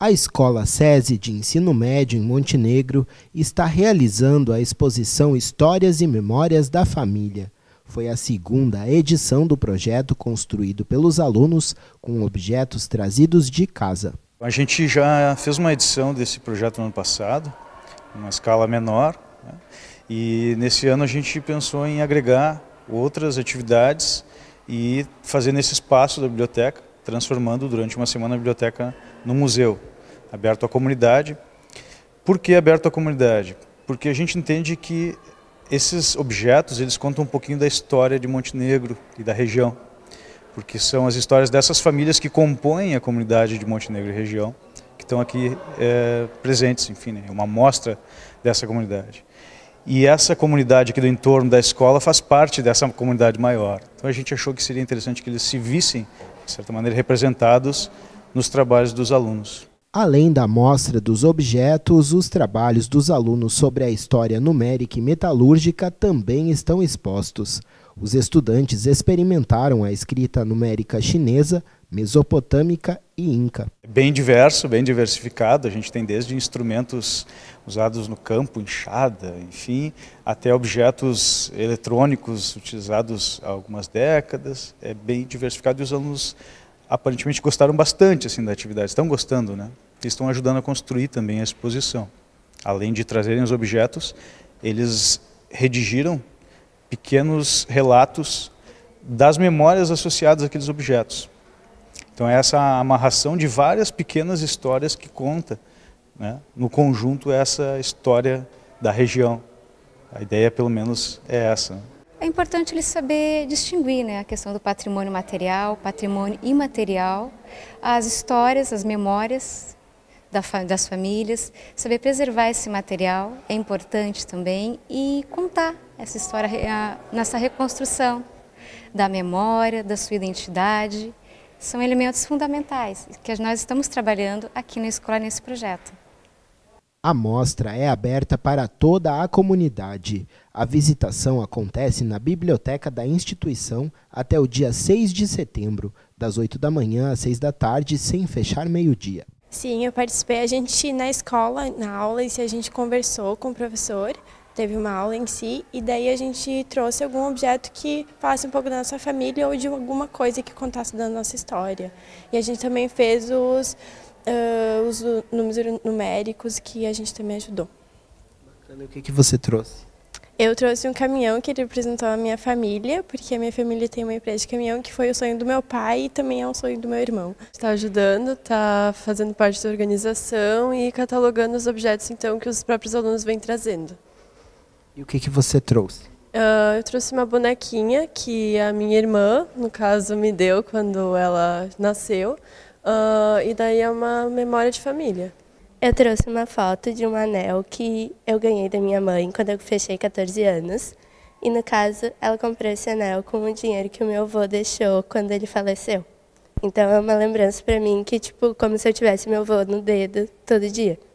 A Escola SESI de Ensino Médio em Montenegro está realizando a exposição Histórias e Memórias da Família. Foi a segunda edição do projeto construído pelos alunos com objetos trazidos de casa. A gente já fez uma edição desse projeto no ano passado, uma escala menor, né? e nesse ano a gente pensou em agregar outras atividades e fazer nesse espaço da biblioteca transformando durante uma semana a biblioteca no museu, aberto à comunidade. Por que aberto à comunidade? Porque a gente entende que esses objetos, eles contam um pouquinho da história de Montenegro e da região, porque são as histórias dessas famílias que compõem a comunidade de Montenegro e região, que estão aqui é, presentes, enfim, né, uma amostra dessa comunidade. E essa comunidade aqui do entorno da escola faz parte dessa comunidade maior. Então a gente achou que seria interessante que eles se vissem de certa maneira, representados nos trabalhos dos alunos. Além da amostra dos objetos, os trabalhos dos alunos sobre a história numérica e metalúrgica também estão expostos. Os estudantes experimentaram a escrita numérica chinesa mesopotâmica e inca. É bem diverso, bem diversificado. A gente tem desde instrumentos usados no campo, enxada, enfim, até objetos eletrônicos utilizados há algumas décadas. É bem diversificado e os alunos aparentemente gostaram bastante assim da atividade. Estão gostando, né? estão ajudando a construir também a exposição. Além de trazerem os objetos, eles redigiram pequenos relatos das memórias associadas àqueles objetos. Então, é essa amarração de várias pequenas histórias que conta né, no conjunto essa história da região. A ideia, pelo menos, é essa. É importante ele saber distinguir né, a questão do patrimônio material, patrimônio imaterial, as histórias, as memórias das famílias, saber preservar esse material é importante também e contar essa história nessa reconstrução da memória, da sua identidade são elementos fundamentais que nós estamos trabalhando aqui na escola nesse projeto. A mostra é aberta para toda a comunidade. A visitação acontece na biblioteca da instituição até o dia 6 de setembro, das 8 da manhã às 6 da tarde, sem fechar meio-dia. Sim, eu participei. A gente na escola, na aula, e a gente conversou com o professor teve uma aula em si, e daí a gente trouxe algum objeto que falasse um pouco da nossa família ou de alguma coisa que contasse da nossa história. E a gente também fez os, uh, os números numéricos que a gente também ajudou. Bacana, o que, que você trouxe? Eu trouxe um caminhão que representou a minha família, porque a minha família tem uma empresa de caminhão que foi o sonho do meu pai e também é um sonho do meu irmão. Está ajudando, está fazendo parte da organização e catalogando os objetos então que os próprios alunos vêm trazendo. E o que, que você trouxe? Uh, eu trouxe uma bonequinha que a minha irmã, no caso, me deu quando ela nasceu. Uh, e daí é uma memória de família. Eu trouxe uma foto de um anel que eu ganhei da minha mãe quando eu fechei 14 anos. E no caso, ela comprou esse anel com o dinheiro que o meu avô deixou quando ele faleceu. Então é uma lembrança para mim que tipo como se eu tivesse meu avô no dedo todo dia.